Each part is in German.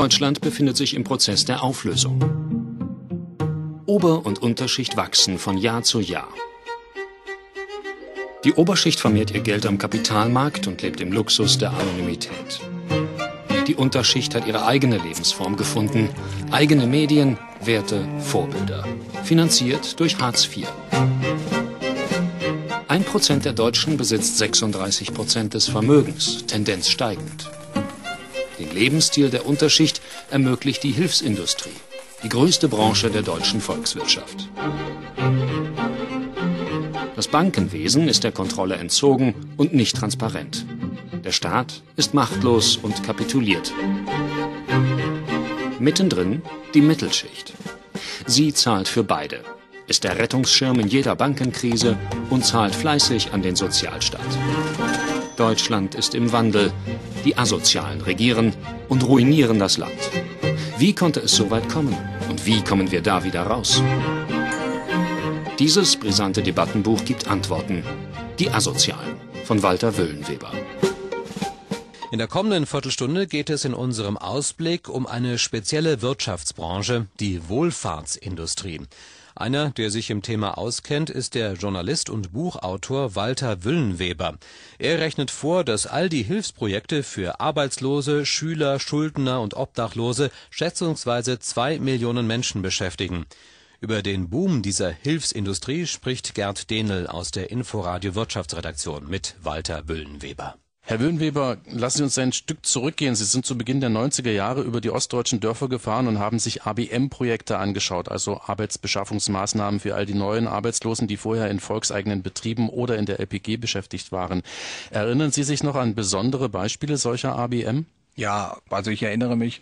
Deutschland befindet sich im Prozess der Auflösung. Ober- und Unterschicht wachsen von Jahr zu Jahr. Die Oberschicht vermehrt ihr Geld am Kapitalmarkt und lebt im Luxus der Anonymität. Die Unterschicht hat ihre eigene Lebensform gefunden, eigene Medien, Werte, Vorbilder, finanziert durch Hartz IV. Ein Prozent der Deutschen besitzt 36 Prozent des Vermögens, Tendenz steigend. Den Lebensstil der Unterschicht ermöglicht die Hilfsindustrie, die größte Branche der deutschen Volkswirtschaft. Das Bankenwesen ist der Kontrolle entzogen und nicht transparent. Der Staat ist machtlos und kapituliert. Mittendrin die Mittelschicht. Sie zahlt für beide, ist der Rettungsschirm in jeder Bankenkrise und zahlt fleißig an den Sozialstaat. Deutschland ist im Wandel. Die Asozialen regieren und ruinieren das Land. Wie konnte es so weit kommen? Und wie kommen wir da wieder raus? Dieses brisante Debattenbuch gibt Antworten. Die Asozialen von Walter Wöhlenweber. In der kommenden Viertelstunde geht es in unserem Ausblick um eine spezielle Wirtschaftsbranche, die Wohlfahrtsindustrie. Einer, der sich im Thema auskennt, ist der Journalist und Buchautor Walter Wüllenweber. Er rechnet vor, dass all die Hilfsprojekte für Arbeitslose, Schüler, Schuldner und Obdachlose schätzungsweise zwei Millionen Menschen beschäftigen. Über den Boom dieser Hilfsindustrie spricht Gerd Denel aus der Inforadio Wirtschaftsredaktion mit Walter Wüllenweber. Herr Wöhnweber, lassen Sie uns ein Stück zurückgehen. Sie sind zu Beginn der 90er Jahre über die ostdeutschen Dörfer gefahren und haben sich ABM-Projekte angeschaut, also Arbeitsbeschaffungsmaßnahmen für all die neuen Arbeitslosen, die vorher in volkseigenen Betrieben oder in der LPG beschäftigt waren. Erinnern Sie sich noch an besondere Beispiele solcher ABM? Ja, also ich erinnere mich,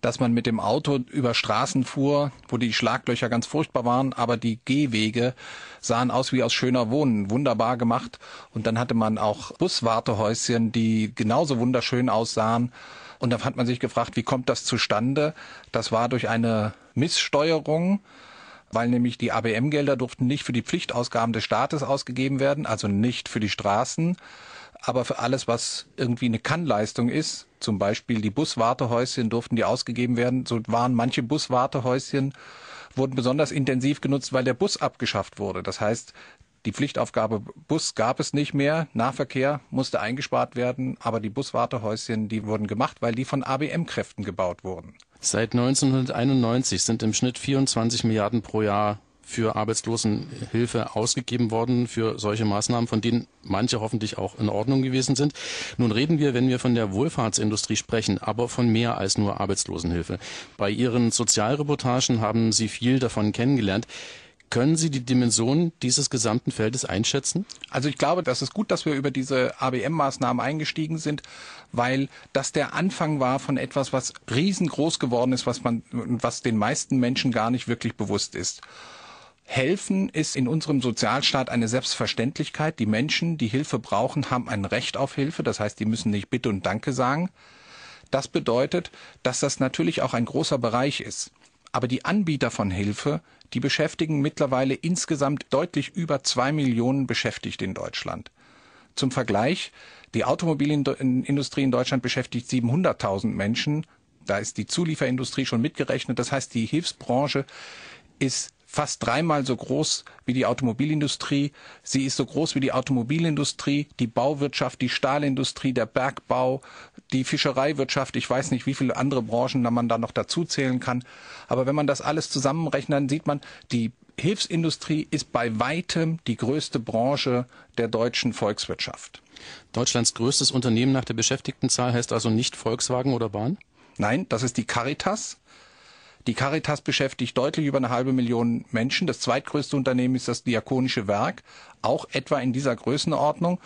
dass man mit dem Auto über Straßen fuhr, wo die Schlaglöcher ganz furchtbar waren, aber die Gehwege sahen aus wie aus schöner Wohnen, wunderbar gemacht. Und dann hatte man auch Buswartehäuschen, die genauso wunderschön aussahen. Und da hat man sich gefragt, wie kommt das zustande? Das war durch eine Misssteuerung, weil nämlich die ABM-Gelder durften nicht für die Pflichtausgaben des Staates ausgegeben werden, also nicht für die Straßen aber für alles, was irgendwie eine Kannleistung ist, zum Beispiel die Buswartehäuschen durften die ausgegeben werden, so waren manche Buswartehäuschen wurden besonders intensiv genutzt, weil der Bus abgeschafft wurde. Das heißt, die Pflichtaufgabe Bus gab es nicht mehr, Nahverkehr musste eingespart werden, aber die Buswartehäuschen, die wurden gemacht, weil die von ABM-Kräften gebaut wurden. Seit 1991 sind im Schnitt 24 Milliarden pro Jahr für Arbeitslosenhilfe ausgegeben worden für solche Maßnahmen, von denen manche hoffentlich auch in Ordnung gewesen sind. Nun reden wir, wenn wir von der Wohlfahrtsindustrie sprechen, aber von mehr als nur Arbeitslosenhilfe. Bei Ihren Sozialreportagen haben Sie viel davon kennengelernt. Können Sie die Dimension dieses gesamten Feldes einschätzen? Also ich glaube, das ist gut, dass wir über diese ABM-Maßnahmen eingestiegen sind, weil das der Anfang war von etwas, was riesengroß geworden ist, was man, was den meisten Menschen gar nicht wirklich bewusst ist. Helfen ist in unserem Sozialstaat eine Selbstverständlichkeit. Die Menschen, die Hilfe brauchen, haben ein Recht auf Hilfe. Das heißt, die müssen nicht Bitte und Danke sagen. Das bedeutet, dass das natürlich auch ein großer Bereich ist. Aber die Anbieter von Hilfe, die beschäftigen mittlerweile insgesamt deutlich über zwei Millionen Beschäftigte in Deutschland. Zum Vergleich, die Automobilindustrie in Deutschland beschäftigt 700.000 Menschen. Da ist die Zulieferindustrie schon mitgerechnet. Das heißt, die Hilfsbranche ist fast dreimal so groß wie die Automobilindustrie. Sie ist so groß wie die Automobilindustrie, die Bauwirtschaft, die Stahlindustrie, der Bergbau, die Fischereiwirtschaft. Ich weiß nicht, wie viele andere Branchen man da noch dazu zählen kann. Aber wenn man das alles zusammenrechnet, dann sieht man, die Hilfsindustrie ist bei weitem die größte Branche der deutschen Volkswirtschaft. Deutschlands größtes Unternehmen nach der Beschäftigtenzahl heißt also nicht Volkswagen oder Bahn? Nein, das ist die Caritas. Die Caritas beschäftigt deutlich über eine halbe Million Menschen. Das zweitgrößte Unternehmen ist das Diakonische Werk, auch etwa in dieser Größenordnung.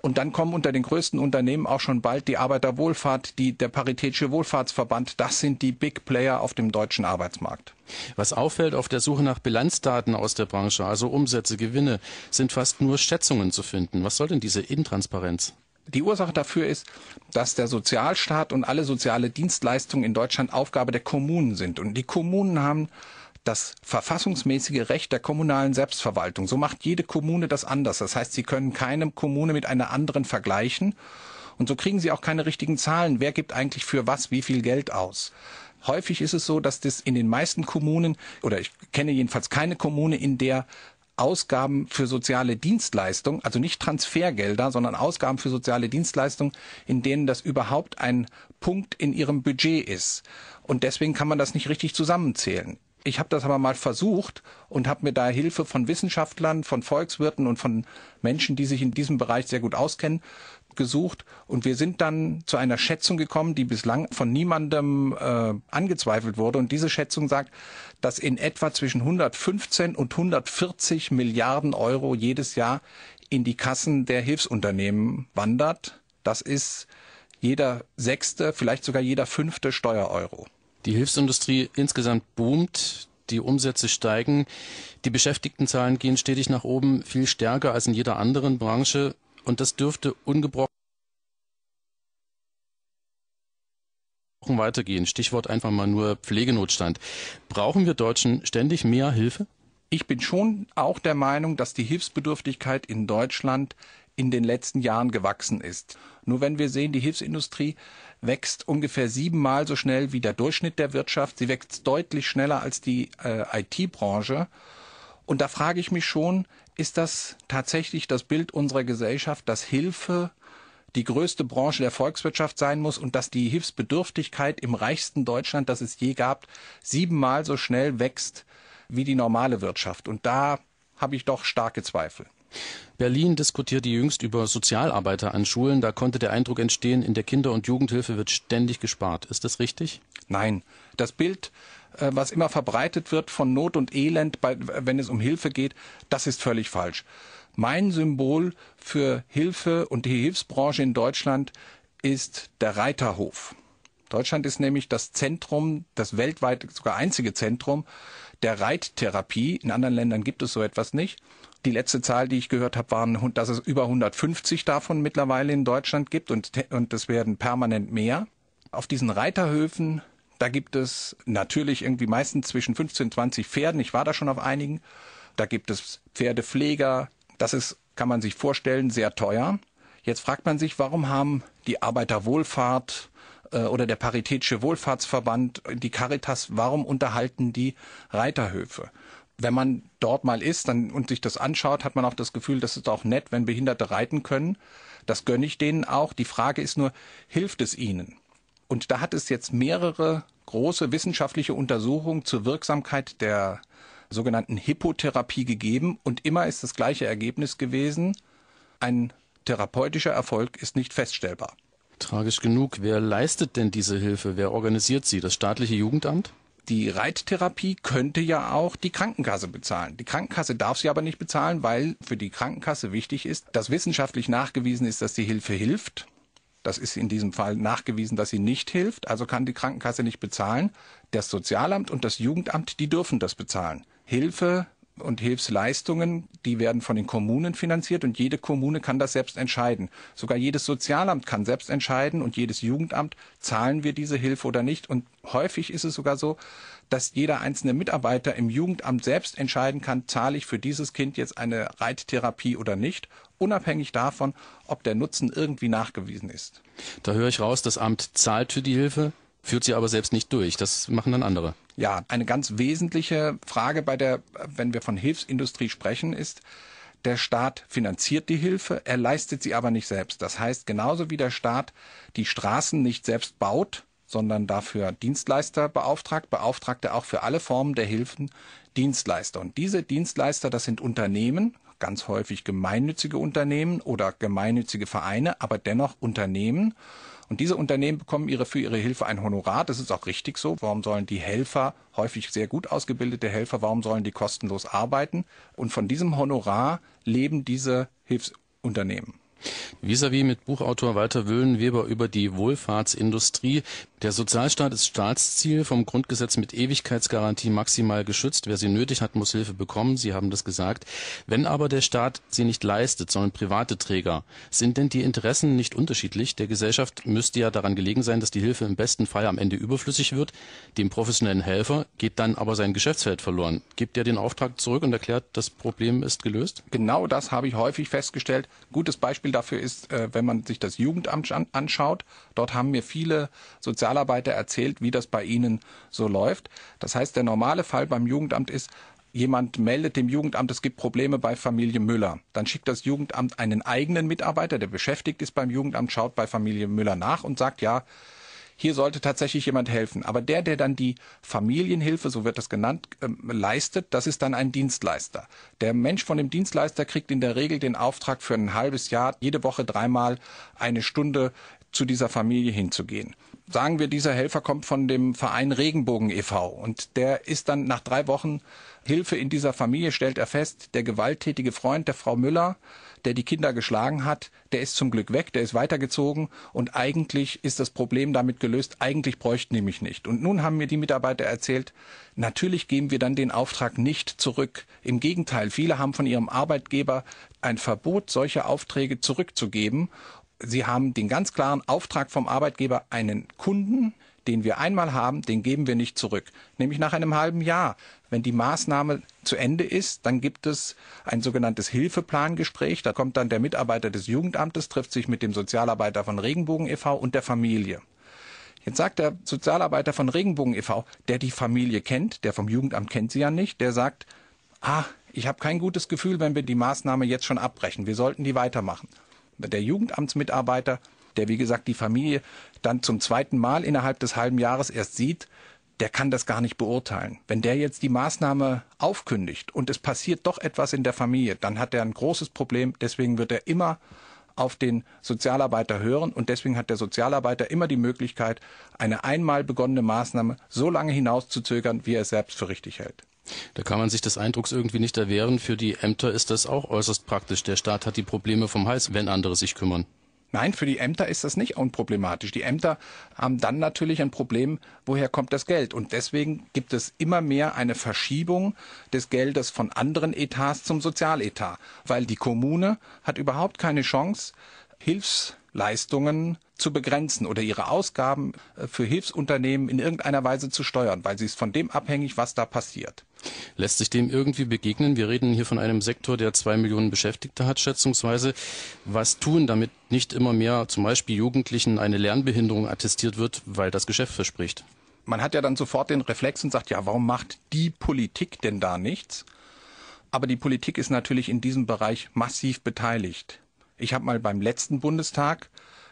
Und dann kommen unter den größten Unternehmen auch schon bald die Arbeiterwohlfahrt, die, der Paritätische Wohlfahrtsverband. Das sind die Big Player auf dem deutschen Arbeitsmarkt. Was auffällt auf der Suche nach Bilanzdaten aus der Branche, also Umsätze, Gewinne, sind fast nur Schätzungen zu finden. Was soll denn diese Intransparenz? Die Ursache dafür ist, dass der Sozialstaat und alle soziale Dienstleistungen in Deutschland Aufgabe der Kommunen sind. Und die Kommunen haben das verfassungsmäßige Recht der kommunalen Selbstverwaltung. So macht jede Kommune das anders. Das heißt, sie können keine Kommune mit einer anderen vergleichen. Und so kriegen sie auch keine richtigen Zahlen. Wer gibt eigentlich für was wie viel Geld aus? Häufig ist es so, dass das in den meisten Kommunen, oder ich kenne jedenfalls keine Kommune, in der Ausgaben für soziale Dienstleistung, also nicht Transfergelder, sondern Ausgaben für soziale Dienstleistung, in denen das überhaupt ein Punkt in ihrem Budget ist. Und deswegen kann man das nicht richtig zusammenzählen. Ich habe das aber mal versucht und habe mir da Hilfe von Wissenschaftlern, von Volkswirten und von Menschen, die sich in diesem Bereich sehr gut auskennen, gesucht. Und wir sind dann zu einer Schätzung gekommen, die bislang von niemandem äh, angezweifelt wurde. Und diese Schätzung sagt, dass in etwa zwischen 115 und 140 Milliarden Euro jedes Jahr in die Kassen der Hilfsunternehmen wandert. Das ist jeder sechste, vielleicht sogar jeder fünfte Steuereuro. Die Hilfsindustrie insgesamt boomt, die Umsätze steigen, die Beschäftigtenzahlen gehen stetig nach oben, viel stärker als in jeder anderen Branche und das dürfte ungebrochen weitergehen. Stichwort einfach mal nur Pflegenotstand. Brauchen wir Deutschen ständig mehr Hilfe? Ich bin schon auch der Meinung, dass die Hilfsbedürftigkeit in Deutschland in den letzten Jahren gewachsen ist. Nur wenn wir sehen, die Hilfsindustrie wächst ungefähr siebenmal so schnell wie der Durchschnitt der Wirtschaft. Sie wächst deutlich schneller als die äh, IT-Branche. Und da frage ich mich schon, ist das tatsächlich das Bild unserer Gesellschaft, dass Hilfe die größte Branche der Volkswirtschaft sein muss und dass die Hilfsbedürftigkeit im reichsten Deutschland, das es je gab, siebenmal so schnell wächst wie die normale Wirtschaft. Und da habe ich doch starke Zweifel. Berlin diskutierte jüngst über Sozialarbeiter an Schulen. Da konnte der Eindruck entstehen, in der Kinder- und Jugendhilfe wird ständig gespart. Ist das richtig? Nein. Das Bild, äh, was immer verbreitet wird von Not und Elend, wenn es um Hilfe geht, das ist völlig falsch. Mein Symbol für Hilfe und die Hilfsbranche in Deutschland ist der Reiterhof. Deutschland ist nämlich das Zentrum, das weltweit sogar einzige Zentrum der Reittherapie. In anderen Ländern gibt es so etwas nicht. Die letzte Zahl, die ich gehört habe, waren, dass es über 150 davon mittlerweile in Deutschland gibt und, und es werden permanent mehr. Auf diesen Reiterhöfen, da gibt es natürlich irgendwie meistens zwischen 15 und 20 Pferden. Ich war da schon auf einigen. Da gibt es Pferdepfleger. Das ist, kann man sich vorstellen, sehr teuer. Jetzt fragt man sich, warum haben die Arbeiterwohlfahrt äh, oder der Paritätische Wohlfahrtsverband, die Caritas, warum unterhalten die Reiterhöfe? wenn man dort mal ist dann, und sich das anschaut, hat man auch das Gefühl, das ist auch nett, wenn Behinderte reiten können. Das gönne ich denen auch. Die Frage ist nur, hilft es ihnen? Und da hat es jetzt mehrere große wissenschaftliche Untersuchungen zur Wirksamkeit der sogenannten Hippotherapie gegeben und immer ist das gleiche Ergebnis gewesen. Ein therapeutischer Erfolg ist nicht feststellbar. Tragisch genug. Wer leistet denn diese Hilfe? Wer organisiert sie? Das staatliche Jugendamt? die Reittherapie könnte ja auch die Krankenkasse bezahlen. Die Krankenkasse darf sie aber nicht bezahlen, weil für die Krankenkasse wichtig ist, dass wissenschaftlich nachgewiesen ist, dass die Hilfe hilft. Das ist in diesem Fall nachgewiesen, dass sie nicht hilft, also kann die Krankenkasse nicht bezahlen. Das Sozialamt und das Jugendamt, die dürfen das bezahlen. Hilfe, und Hilfsleistungen, die werden von den Kommunen finanziert und jede Kommune kann das selbst entscheiden. Sogar jedes Sozialamt kann selbst entscheiden und jedes Jugendamt, zahlen wir diese Hilfe oder nicht. Und häufig ist es sogar so, dass jeder einzelne Mitarbeiter im Jugendamt selbst entscheiden kann, zahle ich für dieses Kind jetzt eine Reittherapie oder nicht, unabhängig davon, ob der Nutzen irgendwie nachgewiesen ist. Da höre ich raus, das Amt zahlt für die Hilfe, führt sie aber selbst nicht durch. Das machen dann andere. Ja, eine ganz wesentliche Frage bei der, wenn wir von Hilfsindustrie sprechen, ist, der Staat finanziert die Hilfe, er leistet sie aber nicht selbst. Das heißt, genauso wie der Staat die Straßen nicht selbst baut, sondern dafür Dienstleister beauftragt, beauftragt er auch für alle Formen der Hilfen Dienstleister. Und diese Dienstleister, das sind Unternehmen, ganz häufig gemeinnützige Unternehmen oder gemeinnützige Vereine, aber dennoch Unternehmen. Und diese Unternehmen bekommen ihre, für ihre Hilfe ein Honorar. Das ist auch richtig so. Warum sollen die Helfer, häufig sehr gut ausgebildete Helfer, warum sollen die kostenlos arbeiten? Und von diesem Honorar leben diese Hilfsunternehmen. Vis-à-vis -vis mit Buchautor Walter Wöhlenweber über die Wohlfahrtsindustrie. Der Sozialstaat ist Staatsziel, vom Grundgesetz mit Ewigkeitsgarantie maximal geschützt. Wer sie nötig hat, muss Hilfe bekommen. Sie haben das gesagt. Wenn aber der Staat sie nicht leistet, sondern private Träger, sind denn die Interessen nicht unterschiedlich? Der Gesellschaft müsste ja daran gelegen sein, dass die Hilfe im besten Fall am Ende überflüssig wird. Dem professionellen Helfer geht dann aber sein Geschäftsfeld verloren. Gibt er den Auftrag zurück und erklärt, das Problem ist gelöst? Genau das habe ich häufig festgestellt. Gutes Beispiel dafür ist, äh, wenn man sich das Jugendamt anschaut. Dort haben mir viele Sozialstaaten Sozialarbeiter erzählt, wie das bei Ihnen so läuft. Das heißt, der normale Fall beim Jugendamt ist, jemand meldet dem Jugendamt, es gibt Probleme bei Familie Müller. Dann schickt das Jugendamt einen eigenen Mitarbeiter, der beschäftigt ist beim Jugendamt, schaut bei Familie Müller nach und sagt, ja, hier sollte tatsächlich jemand helfen. Aber der, der dann die Familienhilfe, so wird das genannt, ähm, leistet, das ist dann ein Dienstleister. Der Mensch von dem Dienstleister kriegt in der Regel den Auftrag für ein halbes Jahr, jede Woche dreimal eine Stunde zu dieser Familie hinzugehen sagen wir, dieser Helfer kommt von dem Verein Regenbogen e.V. und der ist dann nach drei Wochen Hilfe in dieser Familie, stellt er fest, der gewalttätige Freund der Frau Müller, der die Kinder geschlagen hat, der ist zum Glück weg, der ist weitergezogen und eigentlich ist das Problem damit gelöst, eigentlich bräuchten die mich nicht. Und nun haben mir die Mitarbeiter erzählt, natürlich geben wir dann den Auftrag nicht zurück. Im Gegenteil, viele haben von ihrem Arbeitgeber ein Verbot, solche Aufträge zurückzugeben Sie haben den ganz klaren Auftrag vom Arbeitgeber, einen Kunden, den wir einmal haben, den geben wir nicht zurück. Nämlich nach einem halben Jahr. Wenn die Maßnahme zu Ende ist, dann gibt es ein sogenanntes Hilfeplangespräch. Da kommt dann der Mitarbeiter des Jugendamtes, trifft sich mit dem Sozialarbeiter von Regenbogen e.V. und der Familie. Jetzt sagt der Sozialarbeiter von Regenbogen e.V., der die Familie kennt, der vom Jugendamt kennt sie ja nicht, der sagt, ah, ich habe kein gutes Gefühl, wenn wir die Maßnahme jetzt schon abbrechen. Wir sollten die weitermachen der Jugendamtsmitarbeiter, der wie gesagt die Familie dann zum zweiten Mal innerhalb des halben Jahres erst sieht, der kann das gar nicht beurteilen. Wenn der jetzt die Maßnahme aufkündigt und es passiert doch etwas in der Familie, dann hat er ein großes Problem. Deswegen wird er immer auf den Sozialarbeiter hören und deswegen hat der Sozialarbeiter immer die Möglichkeit, eine einmal begonnene Maßnahme so lange hinauszuzögern, wie er es selbst für richtig hält. Da kann man sich des Eindrucks irgendwie nicht erwehren. Für die Ämter ist das auch äußerst praktisch. Der Staat hat die Probleme vom Hals, wenn andere sich kümmern. Nein, für die Ämter ist das nicht unproblematisch. Die Ämter haben dann natürlich ein Problem, woher kommt das Geld? Und deswegen gibt es immer mehr eine Verschiebung des Geldes von anderen Etats zum Sozialetat, weil die Kommune hat überhaupt keine Chance, Hilfsleistungen zu begrenzen oder ihre Ausgaben äh, für Hilfsunternehmen in irgendeiner Weise zu steuern, weil sie ist von dem abhängig, was da passiert. Lässt sich dem irgendwie begegnen? Wir reden hier von einem Sektor, der zwei Millionen Beschäftigte hat, schätzungsweise. Was tun, damit nicht immer mehr zum Beispiel Jugendlichen eine Lernbehinderung attestiert wird, weil das Geschäft verspricht? Man hat ja dann sofort den Reflex und sagt, ja, warum macht die Politik denn da nichts? Aber die Politik ist natürlich in diesem Bereich massiv beteiligt. Ich habe mal beim letzten Bundestag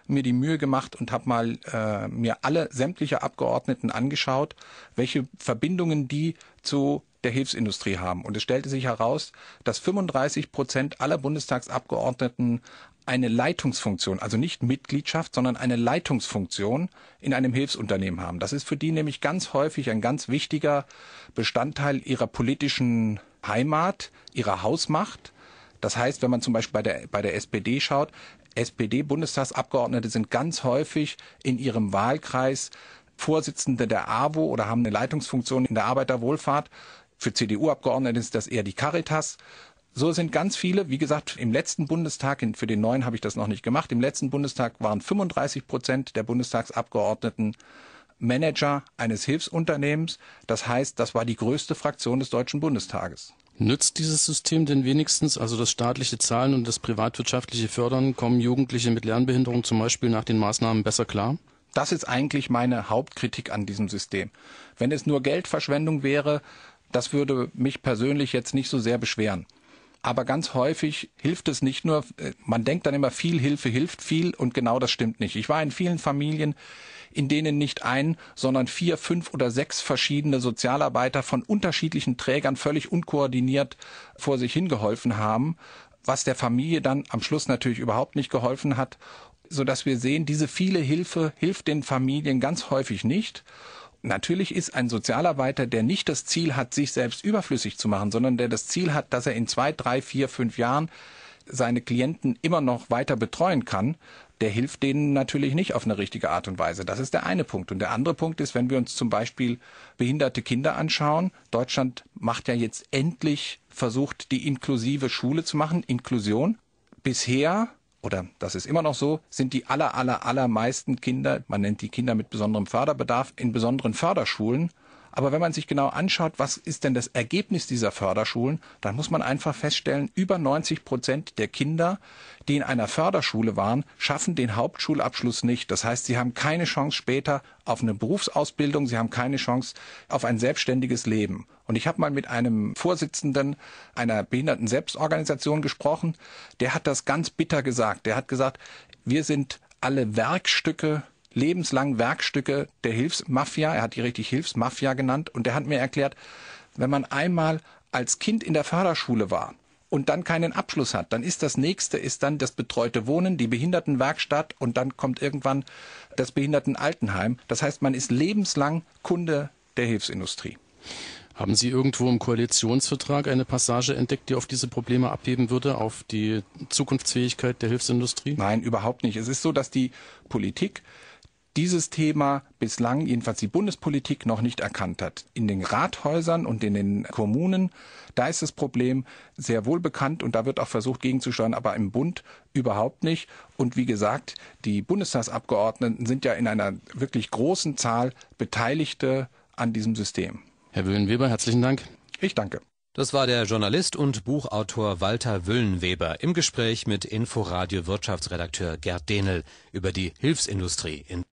mir die Mühe gemacht und habe mal äh, mir alle sämtliche Abgeordneten angeschaut, welche Verbindungen die zu der Hilfsindustrie haben. Und es stellte sich heraus, dass 35 Prozent aller Bundestagsabgeordneten eine Leitungsfunktion, also nicht Mitgliedschaft, sondern eine Leitungsfunktion in einem Hilfsunternehmen haben. Das ist für die nämlich ganz häufig ein ganz wichtiger Bestandteil ihrer politischen Heimat, ihrer Hausmacht. Das heißt, wenn man zum Beispiel bei der, bei der SPD schaut, SPD-Bundestagsabgeordnete sind ganz häufig in ihrem Wahlkreis Vorsitzende der AWO oder haben eine Leitungsfunktion in der Arbeiterwohlfahrt für CDU-Abgeordnete ist das eher die Caritas. So sind ganz viele, wie gesagt, im letzten Bundestag, für den neuen habe ich das noch nicht gemacht, im letzten Bundestag waren 35 Prozent der Bundestagsabgeordneten Manager eines Hilfsunternehmens. Das heißt, das war die größte Fraktion des Deutschen Bundestages. Nützt dieses System denn wenigstens, also das staatliche Zahlen und das privatwirtschaftliche Fördern, kommen Jugendliche mit Lernbehinderung zum Beispiel nach den Maßnahmen besser klar? Das ist eigentlich meine Hauptkritik an diesem System. Wenn es nur Geldverschwendung wäre, das würde mich persönlich jetzt nicht so sehr beschweren. Aber ganz häufig hilft es nicht nur, äh, man denkt dann immer, viel Hilfe hilft viel und genau das stimmt nicht. Ich war in vielen Familien, in denen nicht ein, sondern vier, fünf oder sechs verschiedene Sozialarbeiter von unterschiedlichen Trägern völlig unkoordiniert vor sich hingeholfen haben, was der Familie dann am Schluss natürlich überhaupt nicht geholfen hat, so dass wir sehen, diese viele Hilfe hilft den Familien ganz häufig nicht Natürlich ist ein Sozialarbeiter, der nicht das Ziel hat, sich selbst überflüssig zu machen, sondern der das Ziel hat, dass er in zwei, drei, vier, fünf Jahren seine Klienten immer noch weiter betreuen kann, der hilft denen natürlich nicht auf eine richtige Art und Weise. Das ist der eine Punkt. Und der andere Punkt ist, wenn wir uns zum Beispiel behinderte Kinder anschauen, Deutschland macht ja jetzt endlich versucht, die inklusive Schule zu machen, Inklusion. Bisher oder das ist immer noch so, sind die aller, aller, allermeisten Kinder, man nennt die Kinder mit besonderem Förderbedarf, in besonderen Förderschulen aber wenn man sich genau anschaut, was ist denn das Ergebnis dieser Förderschulen, dann muss man einfach feststellen, über 90 Prozent der Kinder, die in einer Förderschule waren, schaffen den Hauptschulabschluss nicht. Das heißt, sie haben keine Chance später auf eine Berufsausbildung, sie haben keine Chance auf ein selbstständiges Leben. Und ich habe mal mit einem Vorsitzenden einer Behinderten-Selbstorganisation gesprochen, der hat das ganz bitter gesagt. Der hat gesagt, wir sind alle Werkstücke lebenslang Werkstücke der Hilfsmafia. Er hat die richtig Hilfsmafia genannt. Und er hat mir erklärt, wenn man einmal als Kind in der Förderschule war und dann keinen Abschluss hat, dann ist das nächste ist dann das betreute Wohnen, die Behindertenwerkstatt und dann kommt irgendwann das Behindertenaltenheim. Das heißt, man ist lebenslang Kunde der Hilfsindustrie. Haben Sie irgendwo im Koalitionsvertrag eine Passage entdeckt, die auf diese Probleme abheben würde, auf die Zukunftsfähigkeit der Hilfsindustrie? Nein, überhaupt nicht. Es ist so, dass die Politik dieses Thema bislang, jedenfalls die Bundespolitik, noch nicht erkannt hat. In den Rathäusern und in den Kommunen, da ist das Problem sehr wohl bekannt und da wird auch versucht gegenzusteuern, aber im Bund überhaupt nicht. Und wie gesagt, die Bundestagsabgeordneten sind ja in einer wirklich großen Zahl Beteiligte an diesem System. Herr Wöhlenweber, herzlichen Dank. Ich danke. Das war der Journalist und Buchautor Walter Wüllenweber im Gespräch mit Inforadio Wirtschaftsredakteur Gerd Denel über die Hilfsindustrie in